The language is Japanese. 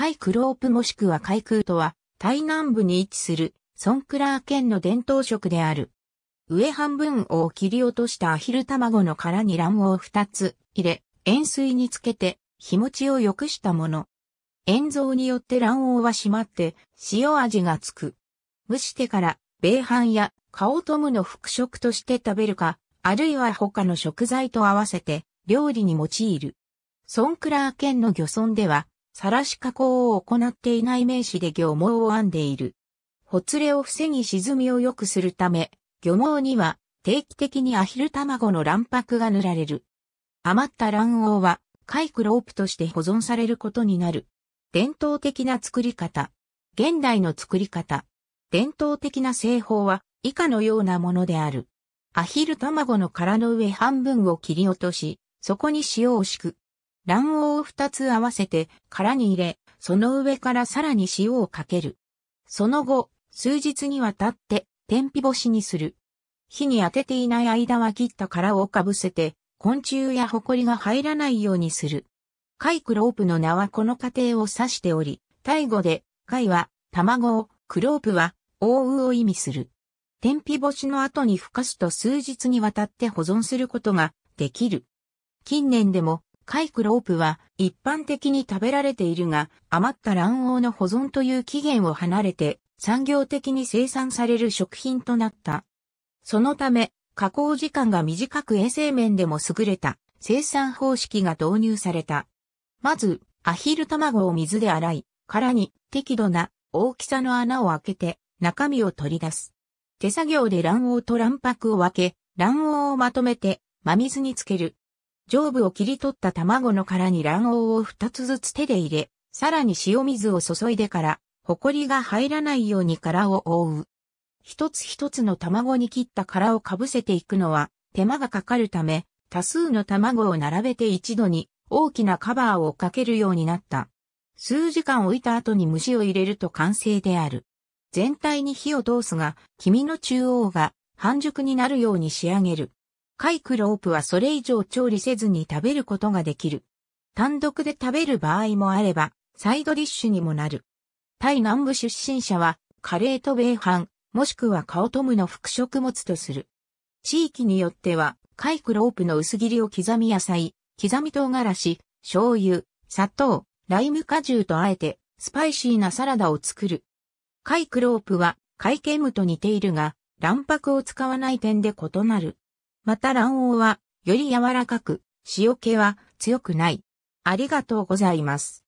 海クロープもしくは海空とは、台南部に位置する、ソンクラー県の伝統食である。上半分を切り落としたアヒル卵の殻に卵黄を2つ入れ、塩水につけて、日持ちを良くしたもの。塩蔵によって卵黄は締まって、塩味がつく。蒸してから、米飯や、カオトムの副食として食べるか、あるいは他の食材と合わせて、料理に用いる。ソンクラー県の漁村では、晒し加工を行っていない名詞で漁網を編んでいる。ほつれを防ぎ沈みを良くするため、漁網には定期的にアヒル卵の卵白が塗られる。余った卵黄は、海クロープとして保存されることになる。伝統的な作り方。現代の作り方。伝統的な製法は以下のようなものである。アヒル卵の殻の上半分を切り落とし、そこに塩を敷く。卵黄を2つ合わせて殻に入れ、その上からさらに塩をかける。その後、数日にわたって天日干しにする。火に当てていない間は切った殻をかぶせて、昆虫やホコリが入らないようにする。貝クロープの名はこの過程を指しており、タイ語で貝は卵を、クロープは大ウを意味する。天日干しの後に孵化すと数日にわたって保存することができる。近年でも貝クロープは一般的に食べられているが、余った卵黄の保存という期限を離れて産業的に生産される食品となった。そのため、加工時間が短く衛生面でも優れた生産方式が導入された。まず、アヒル卵を水で洗い、殻に適度な大きさの穴を開けて中身を取り出す。手作業で卵黄と卵白を分け、卵黄をまとめて真水につける。上部を切り取った卵の殻に卵黄を2つずつ手で入れ、さらに塩水を注いでから、リが入らないように殻を覆う。一つ一つの卵に切った殻をかぶせていくのは手間がかかるため、多数の卵を並べて一度に大きなカバーをかけるようになった。数時間置いた後に虫を入れると完成である。全体に火を通すが、黄身の中央が半熟になるように仕上げる。カイクロープはそれ以上調理せずに食べることができる。単独で食べる場合もあれば、サイドディッシュにもなる。タイ南部出身者は、カレーと米飯、もしくはカオトムの副食物とする。地域によっては、カイクロープの薄切りを刻み野菜、刻み唐辛子、醤油、砂糖、ライム果汁とあえて、スパイシーなサラダを作る。カイクロープは、カイケムと似ているが、卵白を使わない点で異なる。また卵黄は、より柔らかく、塩気は強くない。ありがとうございます。